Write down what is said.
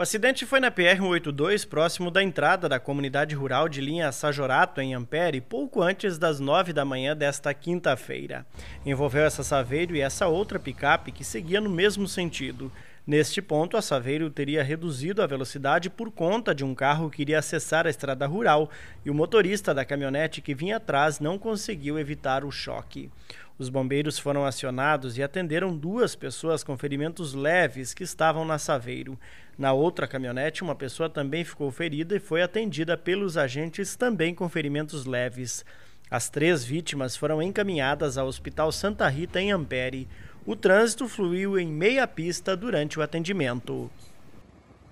O acidente foi na PR-182, próximo da entrada da comunidade rural de linha Sajorato, em Ampere, pouco antes das 9 da manhã desta quinta-feira. Envolveu essa Saveiro e essa outra picape que seguia no mesmo sentido. Neste ponto, a Saveiro teria reduzido a velocidade por conta de um carro que iria acessar a estrada rural e o motorista da caminhonete que vinha atrás não conseguiu evitar o choque. Os bombeiros foram acionados e atenderam duas pessoas com ferimentos leves que estavam na Saveiro. Na outra caminhonete, uma pessoa também ficou ferida e foi atendida pelos agentes também com ferimentos leves. As três vítimas foram encaminhadas ao Hospital Santa Rita em Ampere. O trânsito fluiu em meia pista durante o atendimento.